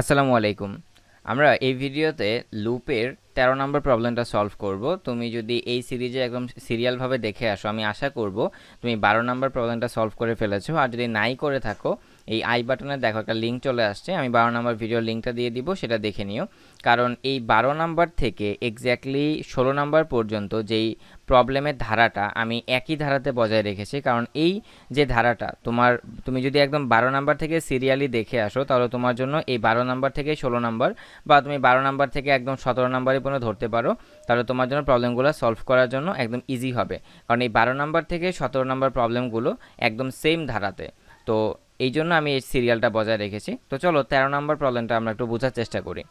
আসসালামু আলাইকুম আমরা এই ভিডিওতে লুপের তেরো নম্বর প্রবলেমটা সলভ করব তুমি যদি এই সিরিজে একদম সিরিয়ালভাবে দেখে আসো আমি আশা করব তুমি বারো নম্বর প্রবলেমটা সলভ করে ফেলেছো আর যদি নাই করে থাকো এই আই বাটনে দেখো একটা লিঙ্ক চলে আসছে আমি বারো নম্বর ভিডিও লিঙ্কটা দিয়ে দিব সেটা দেখে নিও কারণ এই বারো নাম্বার থেকে এক্স্যাক্টলি ষোলো নাম্বার পর্যন্ত যেই প্রবলেমের ধারাটা আমি একই ধারাতে বজায় রেখেছি কারণ এই যে ধারাটা তোমার তুমি যদি একদম বারো নাম্বার থেকে সিরিয়ালি দেখে আসো তাহলে তোমার জন্য এই বারো নাম্বার থেকে ষোলো নাম্বার বা তুমি বারো নাম্বার থেকে একদম সতেরো নাম্বারে পর্যন্ত ধরতে পারো তাহলে তোমার জন্য প্রবলেমগুলো সলভ করার জন্য একদম ইজি হবে কারণ এই বারো নাম্বার থেকে সতেরো নাম্বার প্রবলেমগুলো একদম সেম ধারাতে তো এই জন্য আমি এই সিরিয়ালটা বজায় রেখেছি তো চলো তেরো নম্বর প্রবলেমটা আমরা একটু বোঝার চেষ্টা করি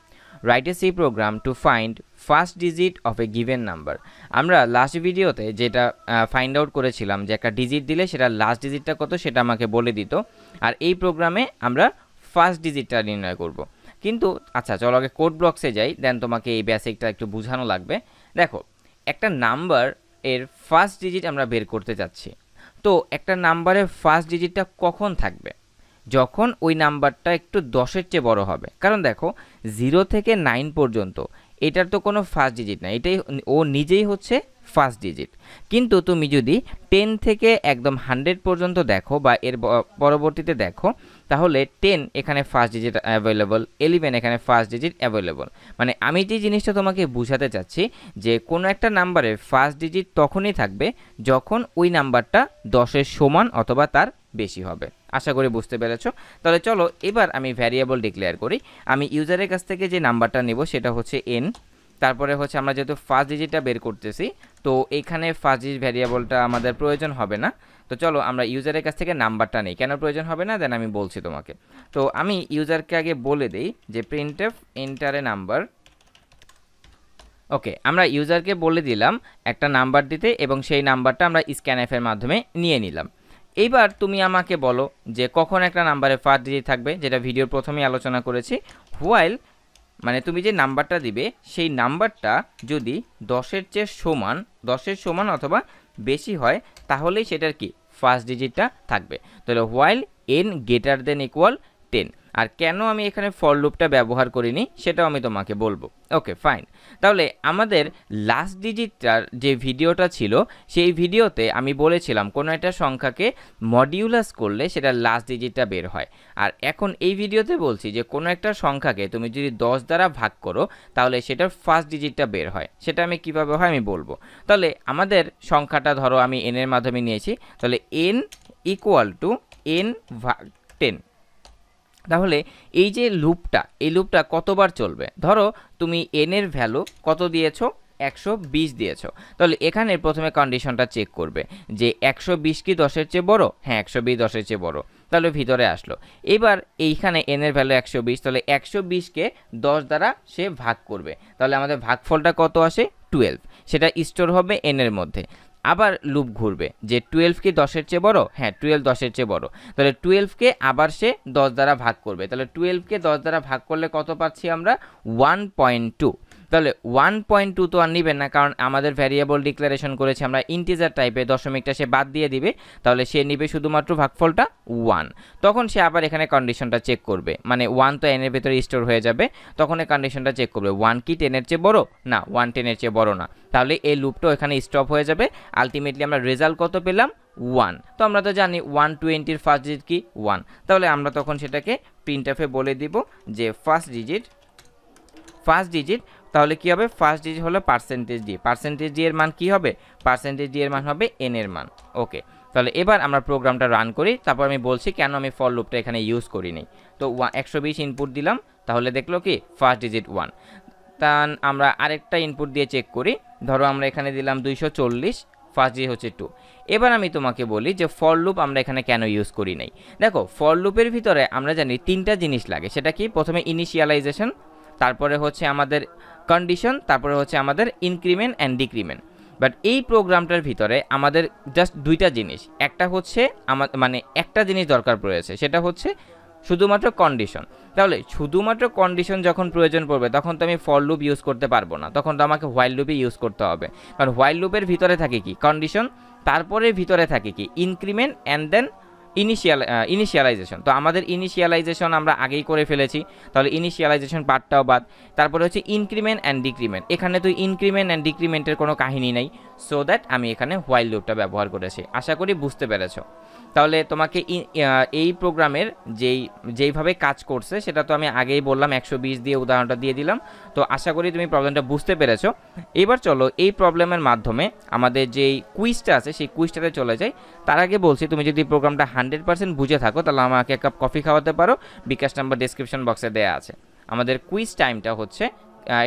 right a C program to find first digit of a given number আমরা লাস্ট ভিডিওতে যেটা ফাইন্ড আউট করেছিলাম যে একটা ডিজিট দিলে সেটা লাস্ট ডিজিটটা কত সেটা আমাকে বলে দিত আর এই প্রোগ্রামে আমরা ফার্স্ট ডিজিটটা নির্ণয় করব। কিন্তু আচ্ছা চলো আগে কোড ব্লকসে যাই দেন তোমাকে এই বেসিকটা একটু বোঝানো লাগবে দেখো একটা নাম্বার এর ফার্স্ট ডিজিট আমরা বের করতে যাচ্ছি তো একটা নাম্বারের ফার্স্ট ডিজিটটা কখন থাকবে যখন ওই নাম্বারটা একটু দশের চেয়ে বড় হবে কারণ দেখো জিরো থেকে নাইন পর্যন্ত এটার তো কোনো ফার্স্ট ডিজিট না এটাই ও নিজেই হচ্ছে ফার্স্ট ডিজিট কিন্তু তুমি যদি টেন থেকে একদম হান্ড্রেড পর্যন্ত দেখো বা এর পরবর্তীতে দেখো তাহলে টেন এখানে ফার্স্ট ডিজিট অ্যাভেলেবল এলিভেন এখানে ফার্স্ট ডিজিট অ্যাভেলেবল মানে আমি যে জিনিসটা তোমাকে বুঝাতে চাচ্ছি যে কোনো একটা নাম্বারে ফার্স্ট ডিজিট তখনই থাকবে যখন ওই নাম্বারটা দশের সমান অথবা তার বেশি হবে আশা করি বুঝতে পেরেছ তাহলে চলো এবার আমি ভ্যারিয়েবল ডিক্লেয়ার করি আমি ইউজারের কাছ থেকে যে নাম্বারটা নেব সেটা হচ্ছে এন তারপরে হচ্ছে আমরা যেহেতু ফার্স্ট ডিজিটটা বের করতেছি তো এখানে ফার্স্ট ডিজিট ভ্যারিয়েবলটা আমাদের প্রয়োজন হবে না তো চলো আমরা ইউজারের কাছ থেকে নাম্বারটা নেই কেন প্রয়োজন হবে না দেন আমি বলছি তোমাকে তো আমি ইউজারকে আগে বলে দিই যে প্রিন্ট এফ এন্টারে নাম্বার ওকে আমরা ইউজারকে বলে দিলাম একটা নাম্বার দিতে এবং সেই নাম্বারটা আমরা স্ক্যান স্ক্যানএফের মাধ্যমে নিয়ে নিলাম এইবার তুমি আমাকে বলো যে কখন একটা নাম্বারে ফার্স্ট ডিজিট থাকবে যেটা ভিডিওর প্রথমেই আলোচনা করেছি হোয়াইল মানে তুমি যে নাম্বারটা দিবে সেই নাম্বারটা যদি দশের চেয়ে সমান দশের সমান অথবা বেশি হয় তাহলেই সেটার কি ফার্স্ট ডিজিটটা থাকবে তাহলে while N greater than equal ten আর কেন আমি এখানে ফর লুপটা ব্যবহার করিনি সেটাও আমি তোমাকে বলবো ওকে ফাইন তাহলে আমাদের লাস্ট ডিজিটটার যে ভিডিওটা ছিল সেই ভিডিওতে আমি বলেছিলাম কোনো একটা সংখ্যাকে মডিউলাস করলে সেটা লাস্ট ডিজিটটা বের হয় আর এখন এই ভিডিওতে বলছি যে কোনো একটা সংখ্যাকে তুমি যদি দশ দ্বারা ভাগ করো তাহলে সেটার ফার্স্ট ডিজিটটা বের হয় সেটা আমি কিভাবে হয় আমি বলবো তাহলে আমাদের সংখ্যাটা ধরো আমি এনের মাধ্যমে নিয়েছি তাহলে এন ইকুয়াল টু এন ভাগ টেন তাহলে এই যে লুপটা এই লুপটা কতবার চলবে ধরো তুমি এনের ভ্যালু কত দিয়েছো একশো বিশ দিয়েছো তাহলে এখানে প্রথমে কন্ডিশনটা চেক করবে যে একশো বিশ কি দশের চেয়ে বড় হ্যাঁ একশো বিশ দশের চেয়ে বড় তাহলে ভিতরে আসলো এবার এইখানে এনের ভ্যালু একশো বিশ তাহলে একশো বিশকে দশ দ্বারা সে ভাগ করবে তাহলে আমাদের ভাগফলটা কত আসে টুয়েলভ সেটা স্টোর হবে এনের মধ্যে আবার লুপ ঘুরবে যে টুয়েলভ কি দশের চেয়ে বড় হ্যাঁ টুয়েলভ দশের চেয়ে বড় তাহলে টুয়েলভকে আবার সে দশ দ্বারা ভাগ করবে তাহলে টুয়েলভকে দশ দ্বারা ভাগ করলে কত পাচ্ছি আমরা ওয়ান পয়েন্ট টু তাহলে ওয়ান পয়েন্ট টু তো আর নেবেন না কারণ আমাদের ভ্যারিয়েবল ডিক্লারেশন করেছে আমরা ইন্টিজার টাইপে দশমিকটা সে বাদ দিয়ে দিবে তাহলে সে নিবে শুধুমাত্র ভাগফলটা ওয়ান তখন সে আবার এখানে কন্ডিশনটা চেক করবে মানে ওয়ান তো এনের ভেতরে স্টোর হয়ে যাবে তখন এই কন্ডিশনটা চেক করবে ওয়ান কি টেনের চেয়ে বড় না ওয়ান টেনের চেয়ে বড় না তাহলে এই লুপটা এখানে স্টপ হয়ে যাবে আলটিমেটলি আমরা রেজাল্ট কত পেলাম ওয়ান তো আমরা তো জানি ওয়ান টোয়েন্টির ফার্স্ট ডিজিট কি ওয়ান তাহলে আমরা তখন সেটাকে প্রিন্টাফে বলে দিব যে ফার্স্ট ডিজিট ফার্স্ট ডিজিট তাহলে কি হবে ফার্স্ট ডিজিট হলো পার্সেন্টেজ ডি পার্সেন্টেজ ডি এর মান কি হবে পার্সেন্টেজ ডি এর মান হবে এন এর মান ওকে তাহলে এবার আমরা প্রোগ্রামটা রান করি তারপর আমি বলছি কেন আমি ফল লুপটা এখানে ইউজ করিনি তো একশো বিশ ইনপুট দিলাম তাহলে দেখলো কি ফার্স্ট ডিজিট ওয়ান তা আমরা আরেকটা ইনপুট দিয়ে চেক করি ধরো আমরা এখানে দিলাম দুইশো চল্লিশ ফার্স্ট ডিজিট হচ্ছে টু এবার আমি তোমাকে বলি যে ফর লুপ আমরা এখানে কেন ইউজ করি নাই দেখো ফর লুপের ভিতরে আমরা জানি তিনটা জিনিস লাগে সেটা কি প্রথমে ইনিশিয়ালাইজেশন তারপরে হচ্ছে আমাদের কন্ডিশন তারপরে হচ্ছে আমাদের ইনক্রিমেন্ট অ্যান্ড ডিক্রিমেন্ট বাট এই প্রোগ্রামটার ভিতরে আমাদের জাস্ট দুইটা জিনিস একটা হচ্ছে আমার মানে একটা জিনিস দরকার পড়েছে সেটা হচ্ছে শুধুমাত্র কন্ডিশন তাহলে শুধুমাত্র কন্ডিশন যখন প্রয়োজন পড়বে তখন তো আমি ফল লুপ ইউজ করতে পারবো না তখন তো আমাকে হোয়াইল লুপই ইউজ করতে হবে কারণ হোয়াইল লুপের ভিতরে থাকে কি কন্ডিশন তারপরে ভিতরে থাকে কি increment and then initial initialization তো আমাদের ইনিশিয়ালাইজেশন আমরা আগেই করে ফেলেছি তাহলে ইনিশিয়ালাইজেশন পার্টটাও বাদ তারপরে হচ্ছে ইনক্রিমেন্ট অ্যান্ড ডিক্রিমেন্ট এখানে তো ইনক্রিমেন্ট অ্যান্ড ডিক্রিমেন্টের কোনো কাহিনী নেই সো দ্যাট আমি এখানে হোয়াইল লুপটা ব্যবহার করেছি আশা করি বুঝতে পেরেছ তাহলে তোমাকে এই প্রোগ্রামের যেই যেইভাবে কাজ করছে সেটা তো আমি আগেই বললাম একশো বিশ দিয়ে উদাহরণটা দিয়ে দিলাম তো আশা করি তুমি প্রবলেমটা বুঝতে পেরেছো এবার চলো এই প্রবলেমের মাধ্যমে আমাদের যেই কুইজটা আছে সেই কুইজটাতে চলে যাই তার আগে বলছি তুমি যদি প্রোগ্রামটা হান্ড্রেড পার্সেন্ট বুঝে থাকো তাহলে আমাকে এক কাপ কফি খাওয়াতে পারো বিকাশ নাম্বার ডিসক্রিপশন বক্সে দেওয়া আছে আমাদের কুইজ টাইমটা হচ্ছে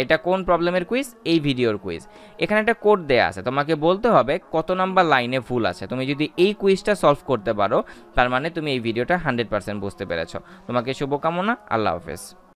এটা কোন প্রবলেমের কুইজ এই ভিডিওর কুইজ এখানে একটা কোড দেয়া আছে তোমাকে বলতে হবে কত নাম্বার লাইনে ভুল আছে তুমি যদি এই কুইজটা সলভ করতে পারো তার মানে তুমি এই ভিডিওটা হান্ড্রেড পার্সেন্ট বুঝতে পেরেছ তোমাকে শুভকামনা আল্লাহ হাফেজ